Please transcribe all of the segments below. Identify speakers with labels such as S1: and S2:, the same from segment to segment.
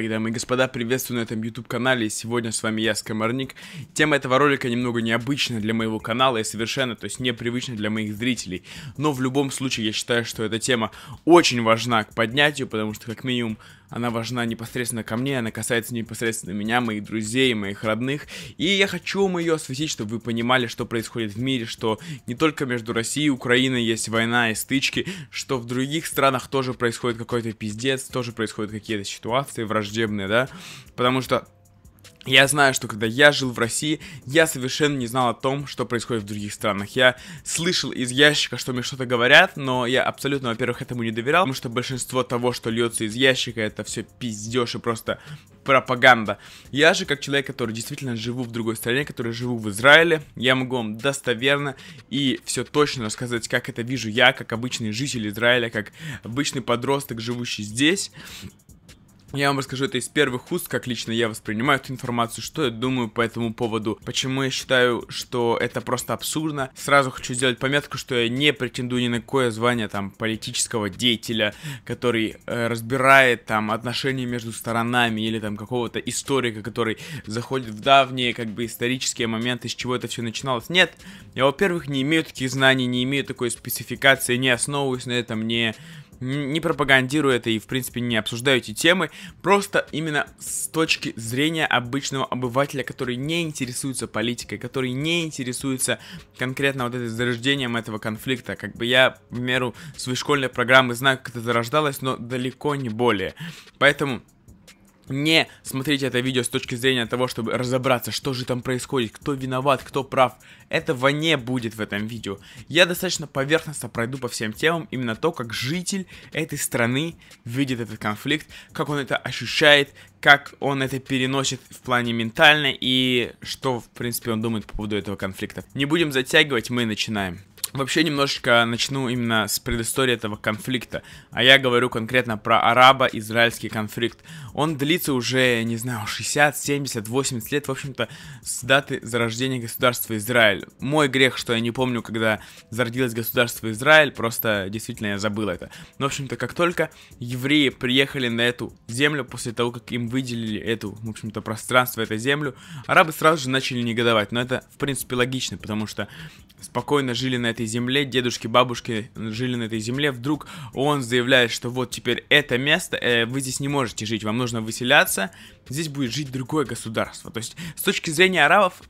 S1: Итак, дамы и господа, приветствую на этом YouTube-канале, сегодня с вами я, Скоморник. Тема этого ролика немного необычна для моего канала и совершенно, то есть, непривычна для моих зрителей. Но в любом случае, я считаю, что эта тема очень важна к поднятию, потому что, как минимум, она важна непосредственно ко мне, она касается непосредственно меня, моих друзей, моих родных. И я хочу вам ее осветить, чтобы вы понимали, что происходит в мире, что не только между Россией и Украиной есть война и стычки, что в других странах тоже происходит какой-то пиздец, тоже происходят какие-то ситуации враждебные, да? Потому что я знаю, что когда я жил в России, я совершенно не знал о том, что происходит в других странах. Я слышал из ящика, что мне что-то говорят, но я абсолютно, во-первых, этому не доверял, потому что большинство того, что льется из ящика, это все пиздеж и просто пропаганда. Я же, как человек, который действительно живу в другой стране, который живу в Израиле, я могу вам достоверно и все точно рассказать, как это вижу я, как обычный житель Израиля, как обычный подросток, живущий здесь. Я вам расскажу это из первых уст, как лично я воспринимаю эту информацию, что я думаю по этому поводу, почему я считаю, что это просто абсурдно. Сразу хочу сделать пометку, что я не претендую ни на какое звание там политического деятеля, который э, разбирает там отношения между сторонами или там какого-то историка, который заходит в давние как бы исторические моменты, с чего это все начиналось. Нет, я, во-первых, не имею таких знаний, не имею такой спецификации, не основываюсь на этом, не не пропагандирую это и, в принципе, не обсуждаю эти темы, просто именно с точки зрения обычного обывателя, который не интересуется политикой, который не интересуется конкретно вот этим зарождением этого конфликта. Как бы я, в меру своей школьной программы знаю, как это зарождалось, но далеко не более. Поэтому не смотреть это видео с точки зрения того, чтобы разобраться, что же там происходит, кто виноват, кто прав. Этого не будет в этом видео. Я достаточно поверхностно пройду по всем темам, именно то, как житель этой страны видит этот конфликт, как он это ощущает, как он это переносит в плане ментально и что, в принципе, он думает по поводу этого конфликта. Не будем затягивать, мы начинаем. Вообще немножечко начну именно с предыстории этого конфликта, а я говорю конкретно про арабо-израильский конфликт. Он длится уже, не знаю, 60, 70, 80 лет, в общем-то, с даты зарождения государства Израиль. Мой грех, что я не помню, когда зародилось государство Израиль, просто действительно я забыл это. Но, в общем-то, как только евреи приехали на эту землю, после того, как им выделили эту, в общем-то, пространство, эту землю, арабы сразу же начали негодовать. Но это, в принципе, логично, потому что спокойно жили на этой этой земле, дедушки, бабушки жили на этой земле, вдруг он заявляет, что вот теперь это место, э, вы здесь не можете жить, вам нужно выселяться, здесь будет жить другое государство. То есть, с точки зрения арабов,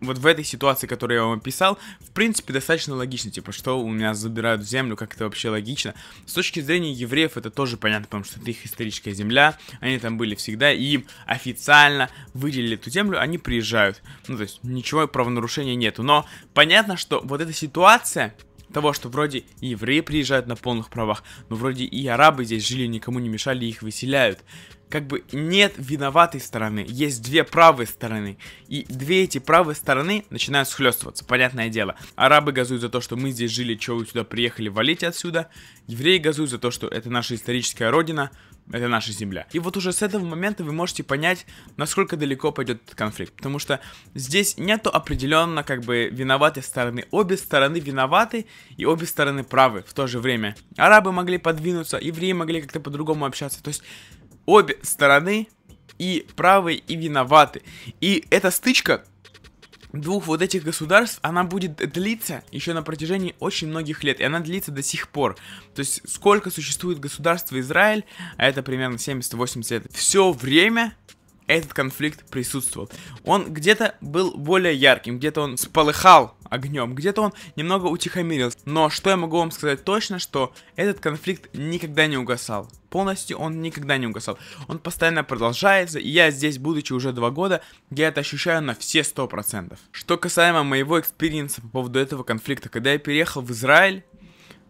S1: вот в этой ситуации, которую я вам описал, в принципе, достаточно логично. Типа, что у меня забирают в землю, как это вообще логично. С точки зрения евреев это тоже понятно, потому что это их историческая земля, они там были всегда, и им официально выделили эту землю, они приезжают. Ну, то есть, ничего правонарушения нету. Но понятно, что вот эта ситуация, того, что вроде евреи приезжают на полных правах, но вроде и арабы здесь жили, никому не мешали, их выселяют как бы нет виноватой стороны, есть две правые стороны. И две эти правые стороны начинают схлестываться, понятное дело. Арабы газуют за то, что мы здесь жили, что вы сюда приехали, валите отсюда. Евреи газуют за то, что это наша историческая родина, это наша земля. И вот уже с этого момента вы можете понять, насколько далеко пойдет этот конфликт. Потому что здесь нету определенно как бы виноватой стороны. Обе стороны виноваты и обе стороны правы в то же время. Арабы могли подвинуться, евреи могли как-то по-другому общаться. То есть обе стороны и правые и виноваты. И эта стычка двух вот этих государств, она будет длиться еще на протяжении очень многих лет, и она длится до сих пор. То есть сколько существует государство Израиль, а это примерно 70-80 лет, все время этот конфликт присутствовал. Он где-то был более ярким, где-то он сполыхал огнем, где-то он немного утихомирился. Но что я могу вам сказать точно, что этот конфликт никогда не угасал. Полностью он никогда не угасал. Он постоянно продолжается, и я здесь, будучи уже два года, я это ощущаю на все 100%. Что касаемо моего экспириенса по поводу этого конфликта, когда я переехал в Израиль,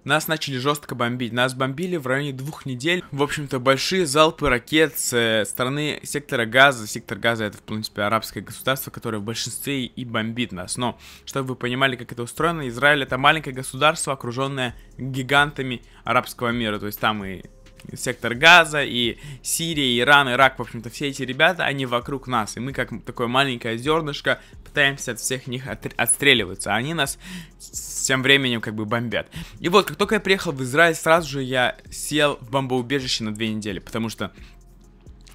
S1: нас начали жестко бомбить. Нас бомбили в районе двух недель. В общем-то, большие залпы ракет с э, стороны сектора газа. Сектор газа это, в принципе, арабское государство, которое в большинстве и бомбит нас. Но, чтобы вы понимали, как это устроено, Израиль это маленькое государство, окруженное гигантами арабского мира. То есть там и сектор Газа, и Сирия, и Иран, Ирак, в общем-то, все эти ребята, они вокруг нас, и мы как такое маленькое зернышко пытаемся от всех них отстреливаться, а они нас тем временем как бы бомбят. И вот, как только я приехал в Израиль, сразу же я сел в бомбоубежище на две недели, потому что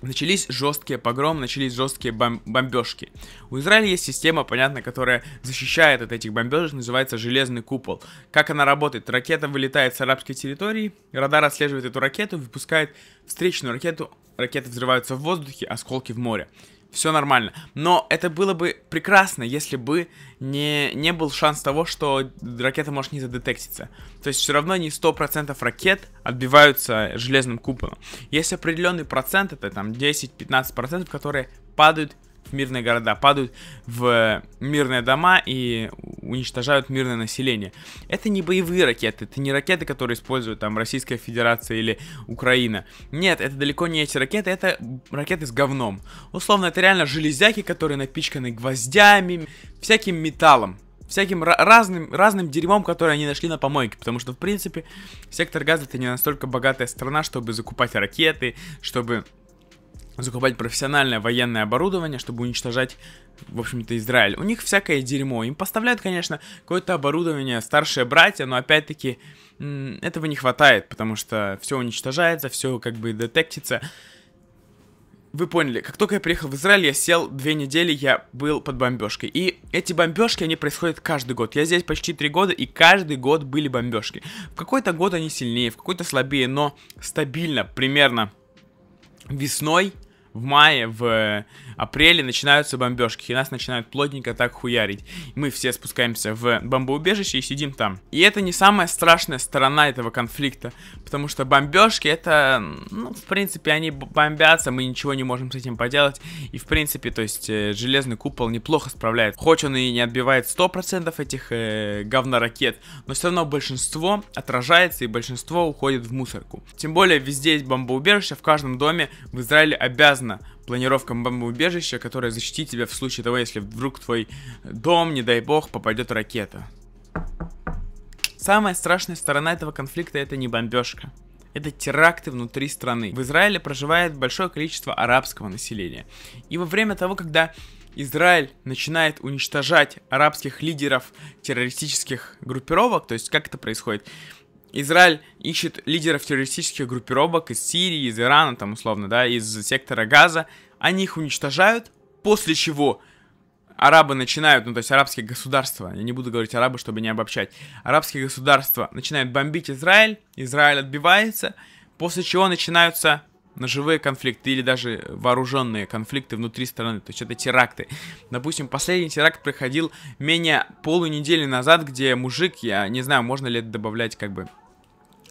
S1: Начались жесткие погромы, начались жесткие бом- бомбежки. У Израиля есть система, понятно, которая защищает от этих бомбежек, называется «железный купол». Как она работает? Ракета вылетает с арабской территории, радар отслеживает эту ракету, выпускает встречную ракету, ракеты взрываются в воздухе, осколки в море все нормально. Но это было бы прекрасно, если бы не, не был шанс того, что ракета может не задетектиться. То есть все равно не 100% ракет отбиваются железным куполом. Есть определенный процент, это там 10-15%, которые падают в мирные города, падают в мирные дома и уничтожают мирное население. Это не боевые ракеты, это не ракеты, которые используют там Российская Федерация или Украина. Нет, это далеко не эти ракеты, это ракеты с говном. Условно, это реально железяки, которые напичканы гвоздями, всяким металлом всяким разным, разным дерьмом, которое они нашли на помойке. Потому что, в принципе, сектор газа это не настолько богатая страна, чтобы закупать ракеты, чтобы закупать профессиональное военное оборудование, чтобы уничтожать, в общем-то, Израиль. У них всякое дерьмо. Им поставляют, конечно, какое-то оборудование старшие братья, но опять-таки этого не хватает, потому что все уничтожается, все как бы детектится. Вы поняли, как только я приехал в Израиль, я сел две недели, я был под бомбежкой. И эти бомбежки, они происходят каждый год. Я здесь почти три года, и каждый год были бомбежки. В какой-то год они сильнее, в какой-то слабее, но стабильно, примерно весной в мае, в э, апреле начинаются бомбежки, и нас начинают плотненько так хуярить. Мы все спускаемся в бомбоубежище и сидим там. И это не самая страшная сторона этого конфликта, потому что бомбежки это, ну, в принципе, они бомбятся, мы ничего не можем с этим поделать, и в принципе, то есть, э, железный купол неплохо справляется. Хоть он и не отбивает 100% этих э, говноракет, но все равно большинство отражается и большинство уходит в мусорку. Тем более, везде есть бомбоубежище, в каждом доме в Израиле обязан связана планировка бомбоубежища, которая защитит тебя в случае того, если вдруг твой дом, не дай бог, попадет ракета. Самая страшная сторона этого конфликта это не бомбежка. Это теракты внутри страны. В Израиле проживает большое количество арабского населения. И во время того, когда Израиль начинает уничтожать арабских лидеров террористических группировок, то есть как это происходит, Израиль ищет лидеров террористических группировок из Сирии, из Ирана, там условно, да, из сектора Газа. Они их уничтожают, после чего арабы начинают, ну то есть арабские государства, я не буду говорить арабы, чтобы не обобщать, арабские государства начинают бомбить Израиль, Израиль отбивается, после чего начинаются ножевые конфликты или даже вооруженные конфликты внутри страны, то есть это теракты. Допустим, последний теракт проходил менее полу недели назад, где мужик, я не знаю, можно ли это добавлять как бы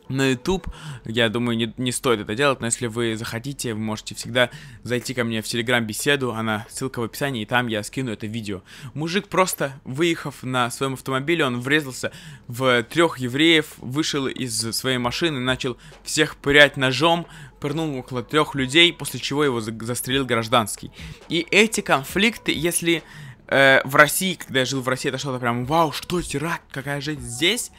S1: на YouTube. Я думаю, не, не стоит это делать, но если вы захотите, вы можете всегда зайти ко мне в Телеграм-беседу, она ссылка в описании, и там я скину это видео. Мужик просто, выехав на своем автомобиле, он врезался в трех евреев, вышел из своей машины, начал всех пырять ножом, пырнул около трех людей, после чего его за застрелил гражданский. И эти конфликты, если э, в России, когда я жил в России, это что-то прям, вау, что теракт, какая жизнь здесь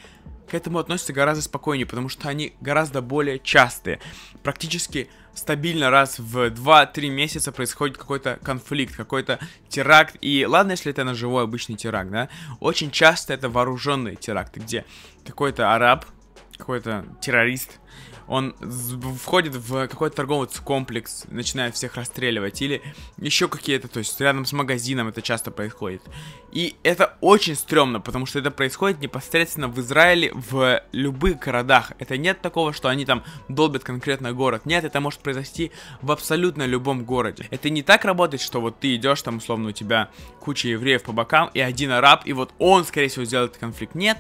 S1: к этому относятся гораздо спокойнее, потому что они гораздо более частые. Практически стабильно раз в 2-3 месяца происходит какой-то конфликт, какой-то теракт. И ладно, если это на живой обычный теракт, да? Очень часто это вооруженные теракты, где какой-то араб какой-то террорист, он входит в какой-то торговый комплекс, начинает всех расстреливать, или еще какие-то, то есть рядом с магазином это часто происходит. И это очень стрёмно, потому что это происходит непосредственно в Израиле, в любых городах. Это нет такого, что они там долбят конкретно город. Нет, это может произойти в абсолютно любом городе. Это не так работает, что вот ты идешь, там условно у тебя куча евреев по бокам и один араб, и вот он, скорее всего, сделает конфликт. Нет,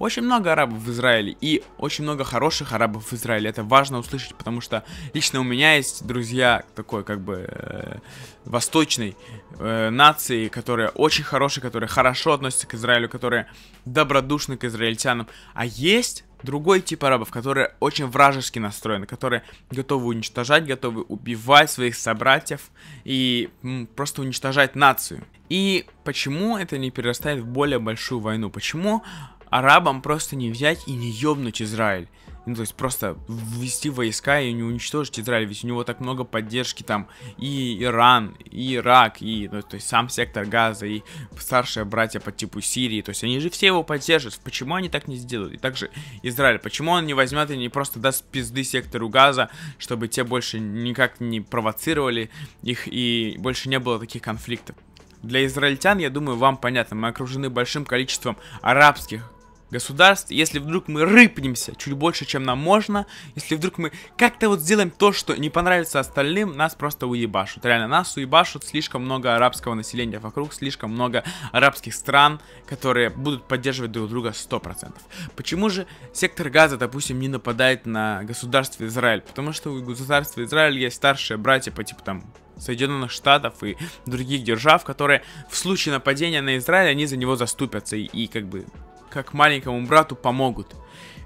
S1: очень много арабов в Израиле и очень много хороших арабов в Израиле. Это важно услышать, потому что лично у меня есть друзья такой как бы э, восточной э, нации, которые очень хорошие, которые хорошо относятся к Израилю, которые добродушны к израильтянам. А есть другой тип арабов, которые очень вражески настроены, которые готовы уничтожать, готовы убивать своих собратьев и м, просто уничтожать нацию. И почему это не перерастает в более большую войну? Почему арабам просто не взять и не ёбнуть Израиль. Ну, то есть просто ввести войска и не уничтожить Израиль, ведь у него так много поддержки там и Иран, и Ирак, и ну, то есть сам сектор Газа, и старшие братья по типу Сирии, то есть они же все его поддержат, почему они так не сделают? И также Израиль, почему он не возьмет и не просто даст пизды сектору Газа, чтобы те больше никак не провоцировали их и больше не было таких конфликтов? Для израильтян, я думаю, вам понятно, мы окружены большим количеством арабских государств, если вдруг мы рыпнемся чуть больше, чем нам можно, если вдруг мы как-то вот сделаем то, что не понравится остальным, нас просто уебашут. Реально, нас уебашут слишком много арабского населения вокруг, слишком много арабских стран, которые будут поддерживать друг друга 100%. Почему же сектор газа, допустим, не нападает на государство Израиль? Потому что у государства Израиль есть старшие братья по типу там Соединенных Штатов и других держав, которые в случае нападения на Израиль, они за него заступятся и, и как бы как маленькому брату помогут.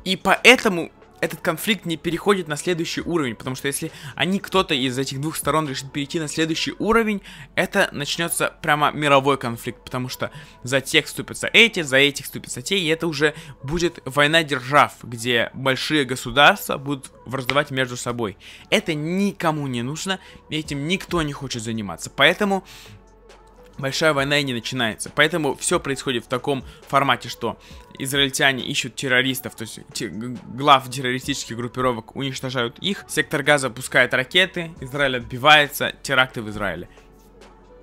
S1: И поэтому этот конфликт не переходит на следующий уровень, потому что если они кто-то из этих двух сторон решит перейти на следующий уровень, это начнется прямо мировой конфликт, потому что за тех ступятся эти, за этих ступятся те, и это уже будет война держав, где большие государства будут враждовать между собой. Это никому не нужно, этим никто не хочет заниматься. Поэтому большая война и не начинается. Поэтому все происходит в таком формате, что израильтяне ищут террористов, то есть те, глав террористических группировок уничтожают их, сектор газа пускает ракеты, Израиль отбивается, теракты в Израиле.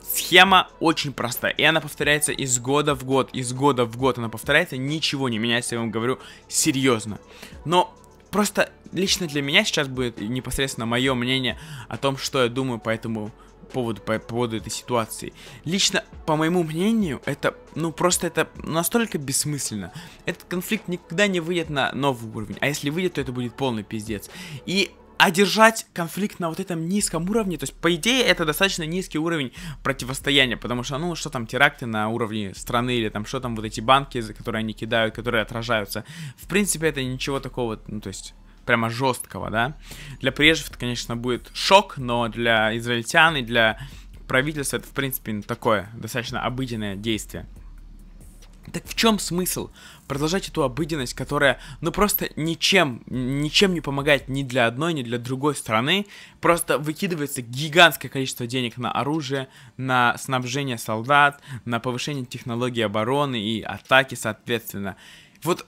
S1: Схема очень простая, и она повторяется из года в год, из года в год она повторяется, ничего не меняется, я вам говорю серьезно. Но просто лично для меня сейчас будет непосредственно мое мнение о том, что я думаю по этому поводу, по поводу этой ситуации. Лично, по моему мнению, это, ну, просто это настолько бессмысленно. Этот конфликт никогда не выйдет на новый уровень, а если выйдет, то это будет полный пиздец. И одержать конфликт на вот этом низком уровне, то есть, по идее, это достаточно низкий уровень противостояния, потому что, ну, что там, теракты на уровне страны или там, что там, вот эти банки, за которые они кидают, которые отражаются. В принципе, это ничего такого, ну, то есть, прямо жесткого, да. Для приезжих это, конечно, будет шок, но для израильтян и для правительства это, в принципе, такое достаточно обыденное действие. Так в чем смысл продолжать эту обыденность, которая, ну просто ничем, ничем не помогает ни для одной, ни для другой страны, просто выкидывается гигантское количество денег на оружие, на снабжение солдат, на повышение технологий обороны и атаки, соответственно. Вот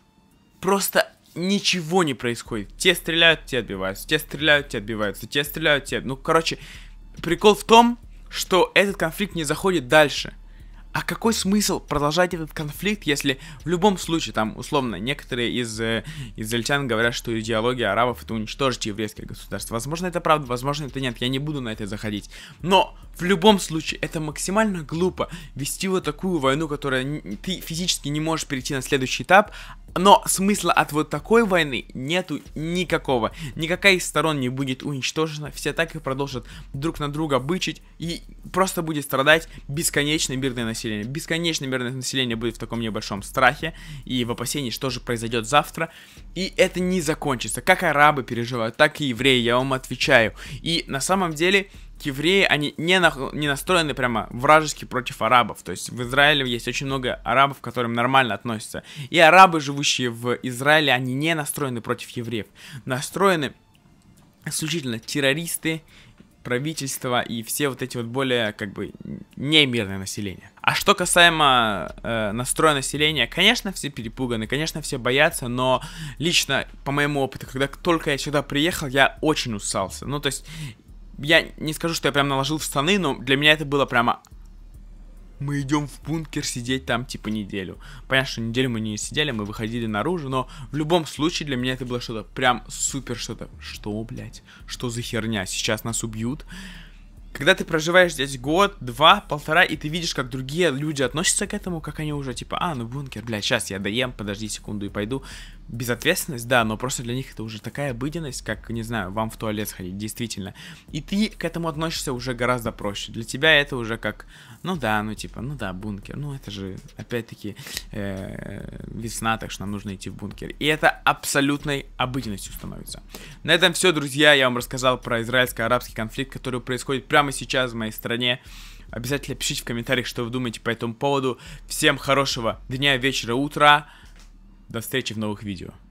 S1: просто ничего не происходит. Те стреляют, те отбиваются, те стреляют, те отбиваются, те стреляют, те... Ну, короче, прикол в том, что этот конфликт не заходит дальше. А какой смысл продолжать этот конфликт, если в любом случае, там, условно, некоторые из э, израильтян говорят, что идеология арабов это уничтожить еврейское государство. Возможно, это правда, возможно, это нет, я не буду на это заходить. Но в любом случае, это максимально глупо вести вот такую войну, которая ты физически не можешь перейти на следующий этап, но смысла от вот такой войны нету никакого. Никакая из сторон не будет уничтожена, все так и продолжат друг на друга бычить и просто будет страдать бесконечное мирное население. Бесконечное мирное население будет в таком небольшом страхе и в опасении, что же произойдет завтра. И это не закончится. Как арабы переживают, так и евреи, я вам отвечаю. И на самом деле евреи, они не, на, не настроены прямо вражески против арабов. То есть в Израиле есть очень много арабов, к которым нормально относятся. И арабы, живущие в Израиле, они не настроены против евреев. Настроены исключительно террористы, правительство и все вот эти вот более как бы немирное население. А что касаемо э, настроя населения, конечно, все перепуганы, конечно, все боятся, но лично по моему опыту, когда только я сюда приехал, я очень усался. Ну, то есть я не скажу, что я прям наложил в штаны, но для меня это было прямо... Мы идем в бункер сидеть там типа неделю. Понятно, что неделю мы не сидели, мы выходили наружу, но в любом случае для меня это было что-то прям супер что-то. Что, блядь? Что за херня? Сейчас нас убьют? Когда ты проживаешь здесь год, два, полтора, и ты видишь, как другие люди относятся к этому, как они уже типа, а, ну бункер, блядь, сейчас я доем, подожди секунду и пойду безответственность, да, но просто для них это уже такая обыденность, как, не знаю, вам в туалет сходить, действительно. И ты к этому относишься уже гораздо проще. Для тебя это уже как, ну да, ну типа, ну да, бункер, ну это же, опять-таки, э, весна, так что нам нужно идти в бункер. И это абсолютной обыденностью становится. На этом все, друзья, я вам рассказал про израильско-арабский конфликт, который происходит прямо сейчас в моей стране. Обязательно пишите в комментариях, что вы думаете по этому поводу. Всем хорошего дня, вечера, утра. До встречи в новых видео.